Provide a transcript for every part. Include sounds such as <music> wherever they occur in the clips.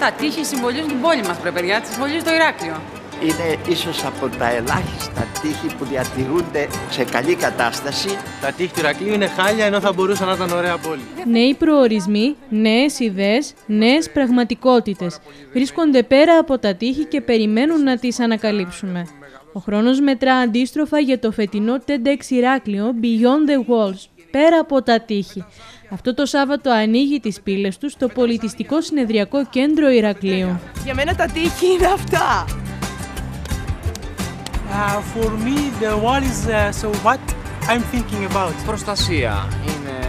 Τα τείχη συμβολίζουν την πόλη μας, πρέπει παιδιά, τη συμβολίζει το Ηράκλειο. Είναι ίσως από τα ελάχιστα τείχη που διατηρούνται σε καλή κατάσταση. Τα τείχη του Ηρακλείου είναι χάλια ενώ θα μπορούσαν να ήταν ωραία πόλη. Νέοι προορισμοί, νέες ιδέες, νέες πραγματικότητες βρίσκονται πέρα από τα τείχη και περιμένουν να τις ανακαλύψουμε. Ο χρόνος μετρά αντίστροφα για το φετινό TEDx Ηράκλειο Beyond the Walls, πέρα από τα τείχη. Αυτό το Σάββατο ανοίγει τις πύλες τους στο πολιτιστικό συνεδριακό κέντρο Ηρακλείου. Για μένα τα τείχη είναι αυτά. Uh, for me, the uh, Προστασία είναι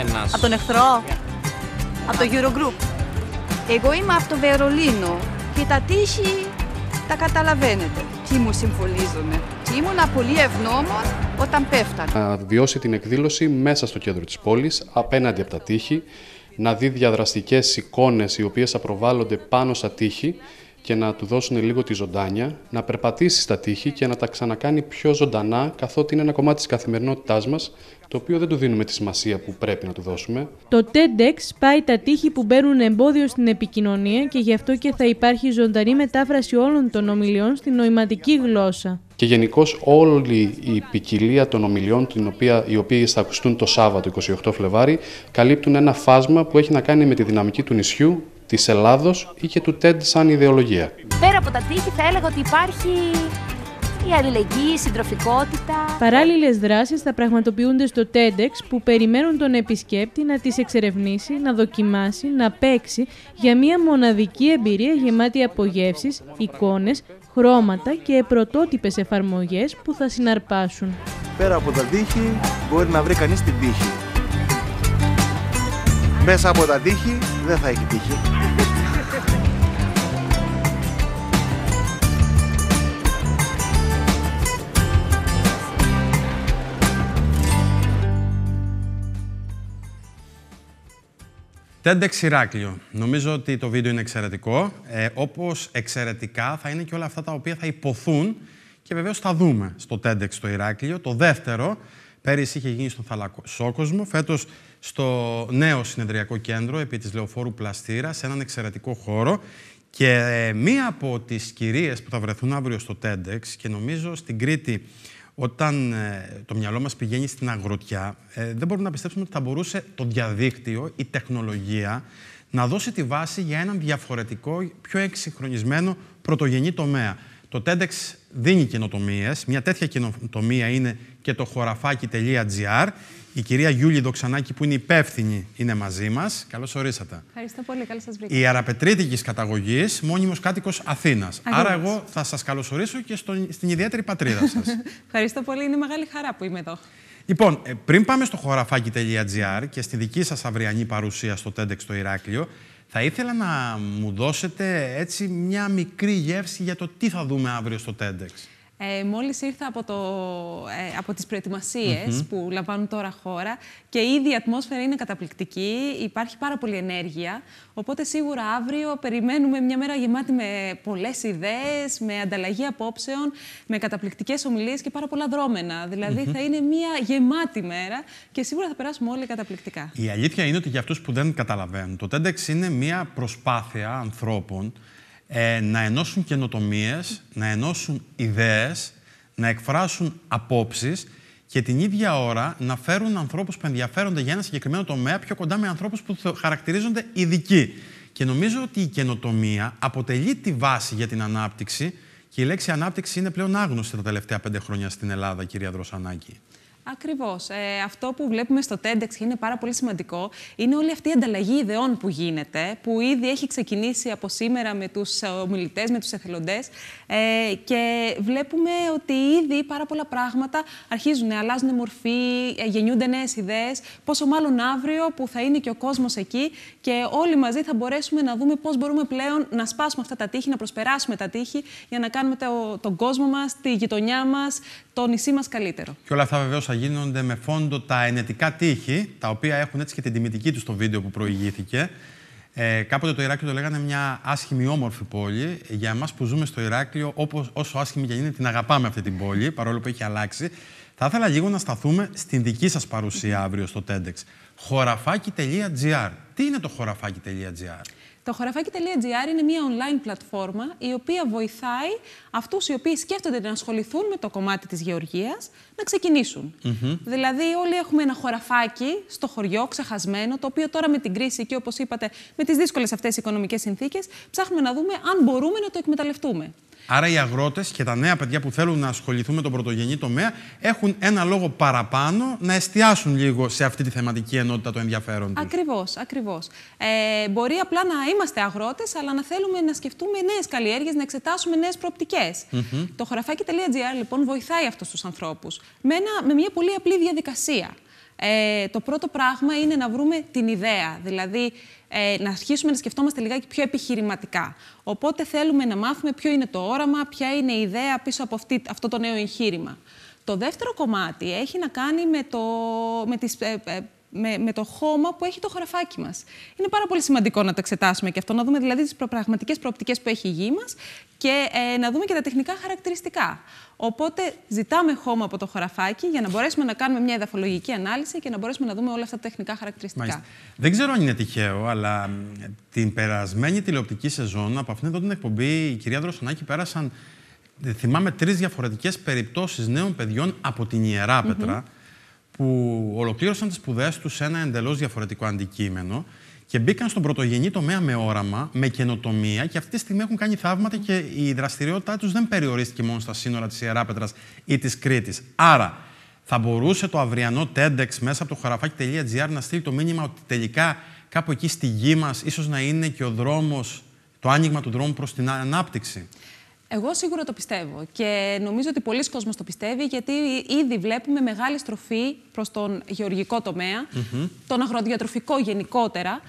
ένας... Από τον εχθρό, από το Eurogroup. Εγώ είμαι από το Βερολίνο και τα τείχη τα καταλαβαίνετε. Τι μου συμβολίζουνε. Ήμουνα πολύ ευγνώμων όταν πέφτανε. Να βιώσει την εκδήλωση μέσα στο κέντρο της πόλης, απέναντι από τα τείχη, να δει διαδραστικές εικόνες οι οποίες θα πάνω στα τείχη και να του δώσουν λίγο τη ζωντάνια, να περπατήσει στα τείχη και να τα ξανακάνει πιο ζωντανά, καθότι είναι ένα κομμάτι της καθημερινότητάς μας, το οποίο δεν του δίνουμε τη σημασία που πρέπει να του δώσουμε. Το TEDx πάει τα τείχη που μπαίνουν εμπόδιο στην επικοινωνία και γι' αυτό και θα υπάρχει ζωντανή μετάφραση όλων των ομιλιών στην νοηματική γλώσσα. Και γενικώ όλη η ποικιλία των ομιλιών, την οποία, οι οποίε θα ακουστούν το Σάββατο 28 Φλεβάρι, καλύπτουν ένα φάσμα που έχει να κάνει με τη δυναμική του νησιού, Της Ελλάδος ή και του TED σαν ιδεολογία. Πέρα από τα τείχη θα έλεγα ότι υπάρχει η αλληλεγγύη, η συντροφικότητα. Παράλληλες δράσεις θα πραγματοποιούνται στο TEDx που περιμένουν τον επισκέπτη να τις εξερευνήσει, να δοκιμάσει, να παίξει για μια μοναδική εμπειρία γεμάτη από γεύσεις, εικόνες, χρώματα και πρωτότυπες εφαρμογές που θα συναρπάσουν. Πέρα από τα τείχη, μπορεί να βρει κανείς την τύχη μέσα από τα τείχη δεν θα έχει τύχη. Τέντεξ Ξηράκλειο. Νομίζω ότι το βίντεο είναι εξαιρετικό. Ε, όπως εξαιρετικά θα είναι και όλα αυτά τα οποία θα υποθούν και βεβαίως θα δούμε στο Τέντεξ το Ηράκλειο. Το δεύτερο, πέρυσι είχε γίνει στον Θαλασσόκοσμο, φέτος στο νέο συνεδριακό κέντρο επί της Λεωφόρου Πλαστήρας, σε έναν εξαιρετικό χώρο. Και ε, μία από τις κυρίες που θα βρεθούν αύριο στο TEDx και νομίζω στην Κρήτη όταν ε, το μυαλό μας πηγαίνει στην αγροτιά, ε, δεν μπορούμε να πιστέψουμε ότι θα μπορούσε το διαδίκτυο, η τεχνολογία, να δώσει τη βάση για έναν διαφορετικό, πιο εξυγχρονισμένο πρωτογενή τομέα. Το TEDx δίνει καινοτομίες. Μια τέτοια καινοτομία είναι και το χωραφάκι.gr η κυρία Γιούλη Δοξανάκη, που είναι υπεύθυνη, είναι μαζί μας. Καλώς ορίσατε. Ευχαριστώ πολύ. Καλώς σας βρήκα. Η αραπετρίτικης καταγωγής, μόνιμος κάτοικος Αθήνας. Άρα, εγώ θα σας καλωσορίσω και στον, στην ιδιαίτερη πατρίδα σας. <laughs> Ευχαριστώ πολύ. Είναι μεγάλη χαρά που είμαι εδώ. Λοιπόν, ε, πριν πάμε στο χωραφάκι.gr και στη δική σας αυριανή παρουσία στο TEDx στο Ηράκλειο, θα ήθελα να μου δώσετε έτσι μια μικρή γεύση για το τι θα δούμε αύριο στο TEDx. Ε, μόλις ήρθα από, το, ε, από τις προετοιμασιες που λαμβάνουν τώρα χώρα και ήδη η ατμόσφαιρα είναι καταπληκτική, υπάρχει πάρα πολλή ενέργεια, οπότε σίγουρα αύριο περιμένουμε μια μέρα γεμάτη με πολλές ιδέες, με ανταλλαγή απόψεων, με καταπληκτικές ομιλίες και πάρα πολλά δρόμενα. Δηλαδή θα είναι μια γεμάτη μέρα και σίγουρα θα περάσουμε όλοι καταπληκτικά. Η αλήθεια είναι ότι για αυτούς που δεν καταλαβαίνουν, το TEDx είναι μια προσπάθεια ανθρώπων ε, να ενώσουν καινοτομίες, να ενώσουν ιδέες, να εκφράσουν απόψεις και την ίδια ώρα να φέρουν ανθρώπους που ενδιαφέρονται για ένα συγκεκριμένο τομέα πιο κοντά με ανθρώπους που χαρακτηρίζονται ειδικοί. Και νομίζω ότι η καινοτομία αποτελεί τη βάση για την ανάπτυξη και η λέξη ανάπτυξη είναι πλέον άγνωστη τα τελευταία πέντε χρόνια στην Ελλάδα, κυρία Δροσανάκη. Ακριβώς. Ε, αυτό που βλέπουμε στο TEDx και είναι πάρα πολύ σημαντικό είναι όλη αυτή η ανταλλαγή ιδεών που γίνεται, που ήδη έχει ξεκινήσει από σήμερα με τους ε, ομιλητές, με τους εθελοντές. Ε, και βλέπουμε ότι ήδη πάρα πολλά πράγματα αρχίζουν, αλλάζουν μορφή, ε, γεννιούνται νέες ιδέες. Πόσο μάλλον αύριο που θα είναι και ο κόσμος εκεί και όλοι μαζί θα μπορέσουμε να δούμε πώς μπορούμε πλέον να σπάσουμε αυτά τα τείχη, να προσπεράσουμε τα τείχη για να κάνουμε το, τον κόσμο μας, τη γειτονιά μας, το νησί μας καλύτερο. Και όλα αυτά βεβαίως γίνονται με φόντο τα ενετικά τείχη, τα οποία έχουν έτσι και την τιμητική τους στο βίντεο που προηγήθηκε. Ε, κάποτε το Ηράκλειο το λέγανε μια άσχημη όμορφη πόλη. Για εμάς που ζούμε στο Ηράκλειο, όπως, όσο άσχημη και είναι, την αγαπάμε αυτή την πόλη, παρόλο που έχει αλλάξει. Θα ήθελα λίγο να σταθούμε στην δική σας παρουσία αύριο στο TEDx. χωραφάκι.gr. Τι είναι το χωραφάκι.gr? Το χωραφάκι.gr είναι μια online πλατφόρμα η οποία βοηθάει αυτούς οι οποίοι σκέφτονται να ασχοληθούν με το κομμάτι της γεωργίας να ξεκινήσουν. Δηλαδή, όλοι έχουμε ένα χωραφάκι στο χωριό, ξεχασμένο, το οποίο τώρα με την κρίση και όπως είπατε, με τις δύσκολες αυτές οικονομικές συνθήκες, ψάχνουμε να δούμε αν μπορούμε να το εκμεταλλευτούμε. Άρα οι αγρότες και τα νέα παιδιά που θέλουν να ασχοληθούν με τον πρωτογενή τομέα έχουν ένα λόγο παραπάνω να εστιάσουν λίγο σε αυτή τη θεματική ενότητα το ενδιαφέρον Ακριβώς, Ακριβώς, ακριβώς. Ε, μπορεί απλά να είμαστε αγρότες, αλλά να θέλουμε να σκεφτούμε νέες καλλιέργειες, να εξετάσουμε νέες προοπτικές. Το χωραφάκι.gr λοιπόν βοηθάει αυτούς τους ανθρώπους με, με μια πολύ απλή διαδικασία. Ε, το πρώτο πράγμα είναι να βρούμε την ιδέα. Δηλαδή, ε, να αρχίσουμε να σκεφτόμαστε λιγάκι πιο επιχειρηματικά. Οπότε θέλουμε να μάθουμε ποιο είναι το όραμα, ποια είναι η ιδέα πίσω από αυτό το νέο εγχείρημα. Το δεύτερο κομμάτι έχει να κάνει με, το, με τις ε, ε με, με το χώμα που έχει το χωραφάκι μας. Είναι πάρα πολύ σημαντικό να το εξετάσουμε και αυτό, να δούμε δηλαδή τις πραγματικές προοπτικές που έχει η γη μας και ε, να δούμε και τα τεχνικά χαρακτηριστικά. Οπότε ζητάμε χώμα από το χωραφάκι για να μπορέσουμε να κάνουμε μια εδαφολογική ανάλυση και να μπορέσουμε να δούμε όλα αυτά τα τεχνικά χαρακτηριστικά. Δεν ξέρω αν είναι τυχαίο, αλλά την περασμένη τηλεοπτική σεζόν από αυτήν εδώ την εκπομπή η κυρία Δροσονάκη πέρασαν, ε, θυμάμαι, τρεις διαφορετικές περιπτώσεις νέων παιδιών από την ιερα που ολοκλήρωσαν τις σπουδές τους σε ένα εντελώς διαφορετικό αντικείμενο και μπήκαν στον πρωτογενή τομέα με όραμα, με καινοτομία και αυτή τη στιγμή έχουν κάνει θαύματα και η δραστηριότητά τους δεν περιορίστηκε μόνο στα σύνορα της Ιεράπετρας ή της Κρήτης. Άρα, θα μπορούσε το αυριανό TEDx μέσα από το χωραφάκι.gr να στείλει το μήνυμα ότι τελικά κάπου εκεί στη γη μας ίσως να είναι και ο δρόμος, το άνοιγμα του δρόμου προς την ανάπτυξη. Εγώ σίγουρα το πιστεύω και νομίζω ότι πολλοί κόσμος το πιστεύει γιατί ήδη βλέπουμε μεγάλη στροφή προς τον γεωργικό τομέα, τον αγροδιατροφικό γενικότερα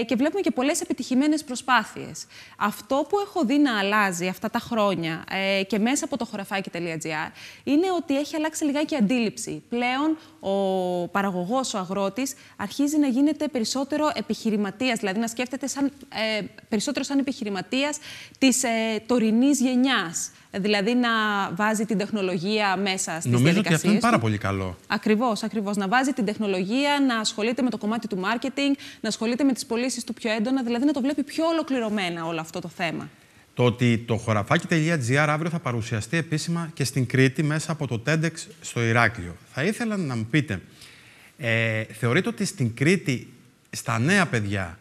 ε, και βλέπουμε και πολλές επιτυχημένες προσπάθειες. Αυτό που έχω δει να αλλάζει αυτά τα χρόνια ε, και μέσα από το χωραφάκι.gr είναι ότι έχει αλλάξει λιγάκι η αντίληψη. Πλέον ο παραγωγός, ο αγρότης αρχίζει να γίνεται περισσότερο επιχειρηματίας, δηλαδή να σκέφτεται σαν, ε, περισσότερο σαν επιχειρηματίας της ε, τωρινής Δηλαδή να βάζει την τεχνολογία μέσα στις Νομίζω ότι αυτό είναι πάρα πολύ καλό. Ακριβώς, ακριβώς. Να βάζει την τεχνολογία, να ασχολείται με το κομμάτι του marketing, να ασχολείται με τις πωλήσεις του πιο έντονα, δηλαδή να το βλέπει πιο ολοκληρωμένα όλο αυτό το θέμα. Το ότι το χωραφάκι.gr αύριο θα παρουσιαστεί επίσημα και στην Κρήτη μέσα από το TEDx στο Ηράκλειο. Θα ήθελα να μου πείτε, ε, θεωρείτε ότι στην Κρήτη, στα νέα παιδιά,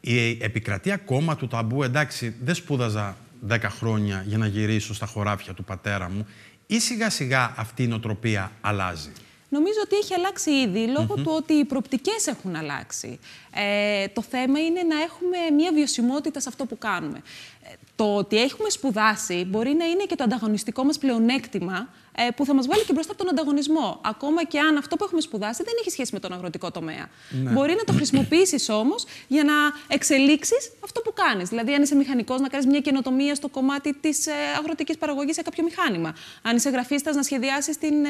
η επικρατεί ακόμα του ταμπού, εντάξει, δεν σπούδαζα 10 χρόνια για να γυρίσω στα χωράφια του πατέρα μου ή σιγά σιγά αυτή η νοτροπία αλλάζει. Νομίζω ότι έχει αλλάξει ήδη λόγω του ότι οι προπτικές έχουν αλλάξει. Ε, το θέμα είναι να έχουμε μια βιωσιμότητα σε αυτό που κάνουμε. Ε, το ότι έχουμε σπουδάσει μπορεί να είναι και το ανταγωνιστικό μας πλεονέκτημα ε, που θα μας βάλει και μπροστά από τον ανταγωνισμό. Ακόμα και αν αυτό που έχουμε σπουδάσει δεν έχει σχέση με τον αγροτικό τομέα. Ναι. Μπορεί να το χρησιμοποιήσεις όμως για να εξελίξεις αυτό που κάνεις. Δηλαδή, αν είσαι μηχανικός, να κάνεις μια καινοτομία στο κομμάτι της ε, αγροτικής παραγωγής σε κάποιο μηχάνημα. Αν είσαι γραφίστας, να σχεδιάσεις την ε,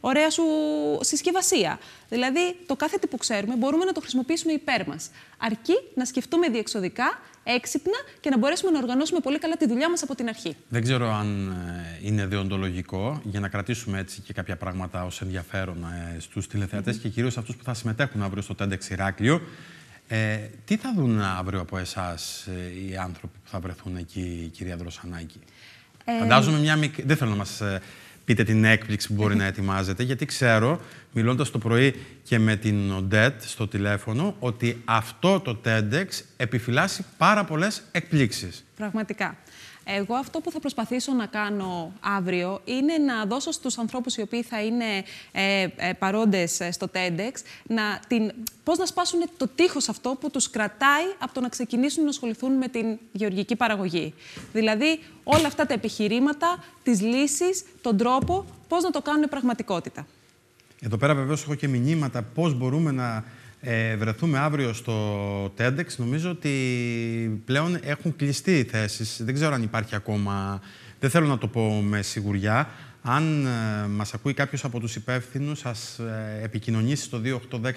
ωραία σου συσκευασία. Δηλαδή, το κάθε τι που ξέρουμε μπορούμε να το χρησιμοποιήσουμε υπέρ μας. Αρκεί να σκεφτούμε διεξοδικά έξυπνα και να μπορέσουμε να οργανώσουμε πολύ καλά τη δουλειά μας από την αρχή. Δεν ξέρω αν ε, είναι δεοντολογικό για να κρατήσουμε έτσι και κάποια πράγματα ως ενδιαφέρον ε, στους τηλεθεατές και κυρίως αυτούς που θα συμμετέχουν αύριο στο TEDx Ηράκλειο. Ε, τι θα δουν αύριο από εσάς ε, οι άνθρωποι που θα βρεθούν εκεί, κυρία Δροσανάκη. Φαντάζομαι μια μικρή. Δεν θέλω να μας πείτε την έκπληξη που μπορεί να ετοιμάζετε, γιατί ξέρω, μιλώντας το πρωί και με την Οντέτ στο τηλέφωνο, ότι αυτό το TEDx επιφυλάσσει πάρα πολλές εκπλήξεις. Πραγματικά. Εγώ αυτό που θα προσπαθήσω να κάνω αύριο είναι να δώσω στους ανθρώπους οι οποίοι θα είναι ε, ε παρόντες ε, στο TEDx να την, πώς να σπάσουν το τείχος αυτό που τους κρατάει από το να ξεκινήσουν να ασχοληθούν με την γεωργική παραγωγή. Δηλαδή όλα αυτά τα επιχειρήματα, τις λύσεις, τον τρόπο, πώς να το κάνουν πραγματικότητα. Εδώ πέρα βεβαίως έχω και μηνύματα πώς μπορούμε να ε, βρεθούμε αύριο στο TEDx, νομίζω ότι πλέον έχουν κλειστεί οι θέσεις. Δεν ξέρω αν υπάρχει ακόμα, δεν θέλω να το πω με σιγουριά. Αν ε, μας ακούει κάποιος από τους υπεύθυνους, σας ε, επικοινωνήσει στο 2810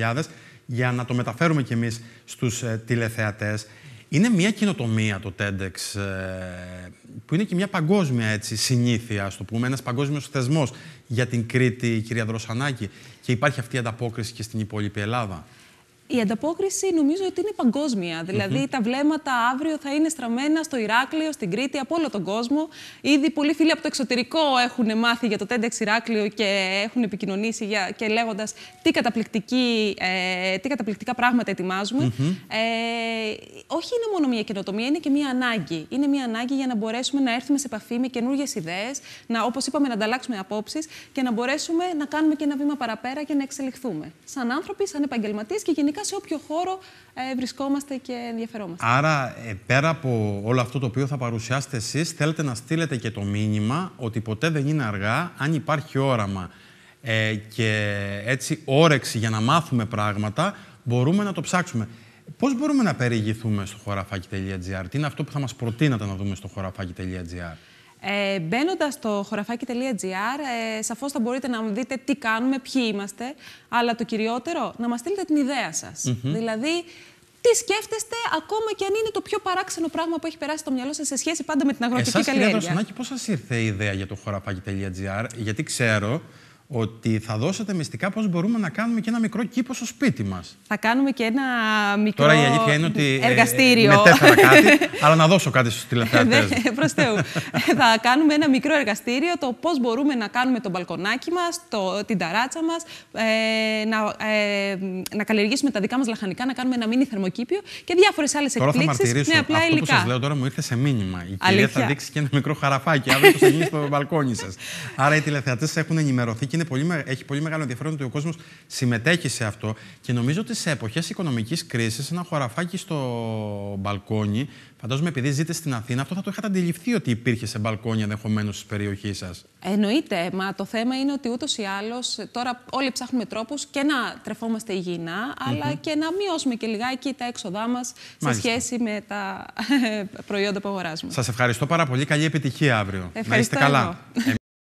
38000 για να το μεταφέρουμε κι εμείς στους ε, τηλεθεατές. Είναι μια κοινοτομία το TEDx, ε, που είναι και μια παγκόσμια έτσι, συνήθεια, ας το πούμε, ένας παγκόσμιος θεσμός για την Κρήτη, η κυρία Δροσανάκη, και υπάρχει αυτή η ανταπόκριση και στην υπόλοιπη Ελλάδα η ανταπόκριση νομίζω ότι είναι παγκόσμια. Δηλαδή, τα βλέμματα αύριο θα είναι στραμμένα στο Ηράκλειο, στην Κρήτη, από όλο τον κόσμο. Ήδη πολλοί φίλοι από το εξωτερικό έχουν μάθει για το TEDx Ηράκλειο και έχουν επικοινωνήσει για, και λέγοντας τι, ε, τι καταπληκτικά πράγματα ετοιμάζουμε. ε, όχι είναι μόνο μια καινοτομία, είναι και μια ανάγκη. Είναι μια ανάγκη για να μπορέσουμε να έρθουμε σε επαφή με καινούργιες ιδέες, όπως είπαμε, να ανταλλάξουμε απόψεις και να μπορέσουμε να κάνουμε και ένα βήμα παραπέρα και να εξελιχθούμε. Σαν άνθρωποι, σαν επαγγελματίες και γενικά σε όποιο χώρο ε, βρισκόμαστε και ενδιαφερόμαστε. Άρα, ε, πέρα από όλο αυτό το οποίο θα παρουσιάσετε εσείς, θέλετε να στείλετε και το μήνυμα ότι ποτέ δεν είναι αργά αν υπάρχει όραμα ε, και έτσι όρεξη για να μάθουμε πράγματα, μπορούμε να το ψάξουμε. Πώς μπορούμε να περιηγηθούμε στο χωραφάκι.gr, τι είναι αυτό που θα μας προτείνατε να δούμε στο χωραφάκι.gr. Ε, Μπαίνοντας στο χωραφάκι.gr, ε, σαφώς θα μπορείτε να δείτε τι κάνουμε, ποιοι είμαστε, αλλά το κυριότερο, να μας στείλετε την ιδέα σας. Δηλαδή, τι σκέφτεστε, ακόμα και αν είναι το πιο παράξενο πράγμα που έχει περάσει στο μυαλό σας σε σχέση πάντα με την αγροτική καλλιέργεια. Εσάς, κύριε Δροσονάκη, πώς σας ήρθε η ιδέα για το χωραφάκι.gr, γιατί ξέρω ότι θα δώσετε μυστικά πώς μπορούμε να κάνουμε και ένα μικρό κήπο στο σπίτι μας. Θα κάνουμε και ένα μικρό Τώρα η αλήθεια είναι ότι ε, ε, εργαστήριο. Ε, μετέφερα κάτι, <laughs> αλλά να δώσω κάτι στους τηλεθεατές. Ναι, ε, προς Θεού. θα κάνουμε ένα μικρό εργαστήριο το πώς μπορούμε να κάνουμε το μπαλκονάκι μας, το, την ταράτσα μας, ε, να, ε, να καλλιεργήσουμε τα δικά μας λαχανικά, να κάνουμε ένα μίνι θερμοκήπιο και διάφορες άλλες τώρα εκπλήξεις με απλά Αυτό λέω τώρα μου ήρθε σε μήνυμα. Η αλήθεια. κυρία θα δείξει και ένα μικρό χαραφάκι αύριο θα γίνει στο μπαλκόνι σας. Άρα οι τηλεθεατές έχουν ενημερωθεί και είναι πολύ, έχει πολύ μεγάλο ενδιαφέρον ότι ο κόσμος συμμετέχει σε αυτό και νομίζω ότι σε εποχές οικονομικής κρίσης, ένα χωραφάκι στο μπαλκόνι, φαντάζομαι επειδή ζείτε στην Αθήνα, αυτό θα το είχατε αντιληφθεί ότι υπήρχε σε μπαλκόνι ενδεχομένως της περιοχής σας. Εννοείται, μα το θέμα είναι ότι ούτως ή άλλως τώρα όλοι ψάχνουμε τρόπους και να τρεφόμαστε υγιεινά, αλλά και να μειώσουμε και λιγάκι τα έξοδά μας σε σχέση με τα <laughs> προϊόντα που αγοράζουμε. Σας ευχαριστώ πάρα πολύ. Καλή επιτυχία αύριο. Ευχαριστώ να είστε καλά.